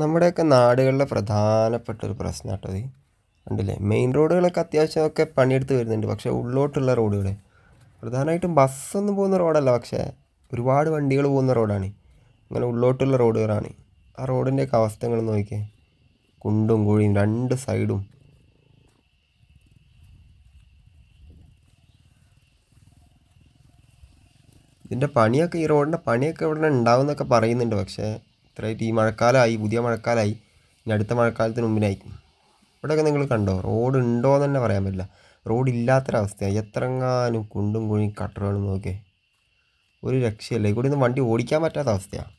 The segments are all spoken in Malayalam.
നമ്മുടെയൊക്കെ നാടുകളിലെ പ്രധാനപ്പെട്ട ഒരു പ്രശ്നം കേട്ടോ അത് മെയിൻ റോഡുകളൊക്കെ അത്യാവശ്യമൊക്കെ പണിയെടുത്ത് വരുന്നുണ്ട് പക്ഷേ ഉള്ളോട്ടുള്ള റോഡുകൾ പ്രധാനമായിട്ടും ബസ്സൊന്നും പോകുന്ന റോഡല്ല പക്ഷേ ഒരുപാട് വണ്ടികൾ പോകുന്ന റോഡാണ് അങ്ങനെ ഉള്ളോട്ടുള്ള റോഡുകളാണ് ആ റോഡിൻ്റെയൊക്കെ അവസ്ഥകൾ നോക്കിയേ കുണ്ടും കുഴിയും രണ്ട് സൈഡും ഇതിൻ്റെ പണിയൊക്കെ ഈ റോഡിൻ്റെ പണിയൊക്കെ ഇവിടെ ഉണ്ടാവും എന്നൊക്കെ പറയുന്നുണ്ട് പക്ഷേ ഇത്രയായിട്ട് ഈ മഴക്കാലമായി പുതിയ മഴക്കാലമായി ഇനി അടുത്ത മഴക്കാലത്തിന് മുമ്പിനായിരിക്കും ഇവിടെയൊക്കെ നിങ്ങൾ കണ്ടോ റോഡ് ഉണ്ടോ എന്ന് തന്നെ പറയാൻ പറ്റില്ല റോഡ് ഇല്ലാത്തൊരവസ്ഥയാണ് എത്രങ്ങാനും കുണ്ടും കുഴി കട്ടറുകളും നോക്കിയേ ഒരു രക്ഷയല്ല ഇവിടെ നിന്ന് വണ്ടി ഓടിക്കാൻ പറ്റാത്ത അവസ്ഥയാണ്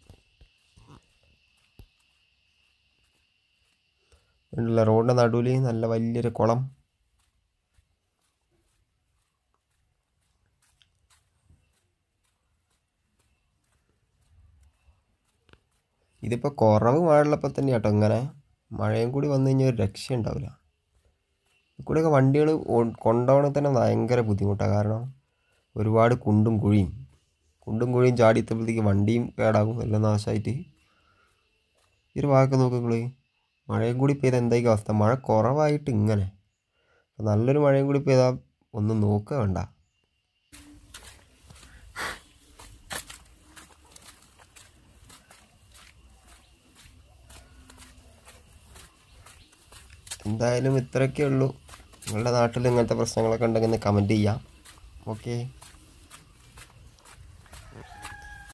റോഡിൻ്റെ നടുവിൽ നല്ല വലിയൊരു കുളം ഇതിപ്പോൾ കുറവ് മഴ ഉള്ളപ്പോൾ തന്നെ കേട്ടോ ഇങ്ങനെ മഴയും കൂടി വന്നു കഴിഞ്ഞാൽ ഒരു രക്ഷ ഉണ്ടാവില്ല ഇക്കൂടെയൊക്കെ വണ്ടികൾ കൊണ്ടുപോകണ തന്നെ ഭയങ്കര ബുദ്ധിമുട്ടാണ് കാരണം ഒരുപാട് കുണ്ടും കുഴിയും കുണ്ടും കുഴിയും ചാടി എത്തുമ്പോഴത്തേക്ക് വണ്ടിയും കേടാകും എല്ലാം നാശമായിട്ട് ഈ ഒരു ഭാഗമൊക്കെ നോക്കുക മഴയും കൂടി പെയ്താൽ എന്തായിരിക്കും അവസ്ഥ മഴ കുറവായിട്ട് ഇങ്ങനെ നല്ലൊരു മഴയും കൂടി പെയ്താൽ ഒന്നും നോക്കുക വേണ്ട എന്തായാലും ഇത്രയൊക്കെ ഉള്ളൂ നിങ്ങളുടെ നാട്ടിൽ ഇങ്ങനത്തെ പ്രശ്നങ്ങളൊക്കെ ഉണ്ടെങ്കിൽ കമൻറ്റ് ചെയ്യാം ഓക്കേ